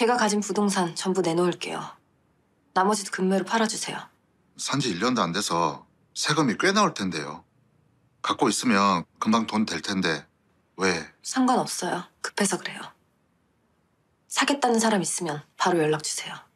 제가 가진 부동산 전부 내놓을게요. 나머지 도 금매로 팔아주세요. 산지 1년도 안 돼서 세금이 꽤 나올 텐데요. 갖고 있으면 금방 돈 될 텐데 왜? 상관없어요. 급해서 그래요. 사겠다는 사람 있으면 바로 연락 주세요.